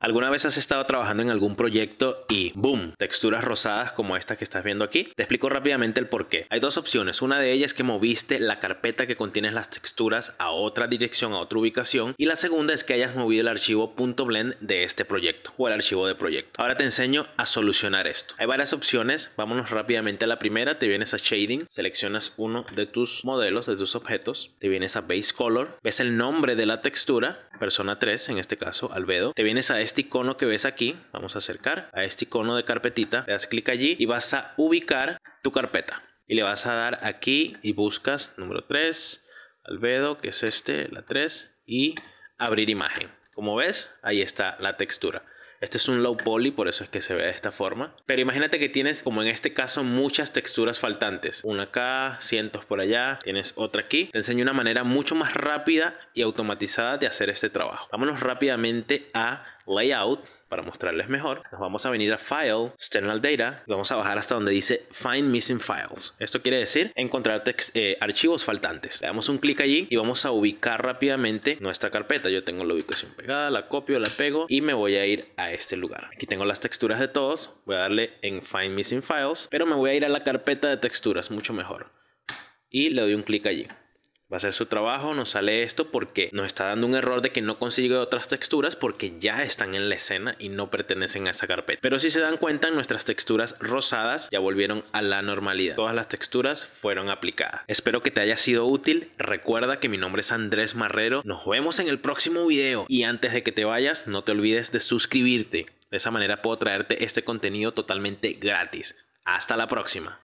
¿Alguna vez has estado trabajando en algún proyecto y boom, texturas rosadas como estas que estás viendo aquí? Te explico rápidamente el porqué. Hay dos opciones. Una de ellas es que moviste la carpeta que contiene las texturas a otra dirección, a otra ubicación. Y la segunda es que hayas movido el archivo .blend de este proyecto o el archivo de proyecto. Ahora te enseño a solucionar esto. Hay varias opciones. Vámonos rápidamente a la primera. Te vienes a Shading, seleccionas uno de tus modelos, de tus objetos. Te vienes a Base Color, ves el nombre de la textura persona 3, en este caso, albedo, te vienes a este icono que ves aquí, vamos a acercar a este icono de carpetita, le das clic allí y vas a ubicar tu carpeta. Y le vas a dar aquí y buscas número 3, albedo, que es este, la 3, y abrir imagen. Como ves, ahí está la textura. Este es un low poly, por eso es que se ve de esta forma. Pero imagínate que tienes, como en este caso, muchas texturas faltantes. Una acá, cientos por allá, tienes otra aquí. Te enseño una manera mucho más rápida y automatizada de hacer este trabajo. Vámonos rápidamente a layout para mostrarles mejor, nos vamos a venir a File, External Data, vamos a bajar hasta donde dice Find Missing Files. Esto quiere decir encontrar eh, archivos faltantes. Le damos un clic allí y vamos a ubicar rápidamente nuestra carpeta. Yo tengo la ubicación pegada, la copio, la pego y me voy a ir a este lugar. Aquí tengo las texturas de todos, voy a darle en Find Missing Files, pero me voy a ir a la carpeta de texturas, mucho mejor. Y le doy un clic allí va a ser su trabajo, nos sale esto porque nos está dando un error de que no consigue otras texturas porque ya están en la escena y no pertenecen a esa carpeta. Pero si se dan cuenta, nuestras texturas rosadas ya volvieron a la normalidad. Todas las texturas fueron aplicadas. Espero que te haya sido útil. Recuerda que mi nombre es Andrés Marrero. Nos vemos en el próximo video. Y antes de que te vayas, no te olvides de suscribirte. De esa manera puedo traerte este contenido totalmente gratis. Hasta la próxima.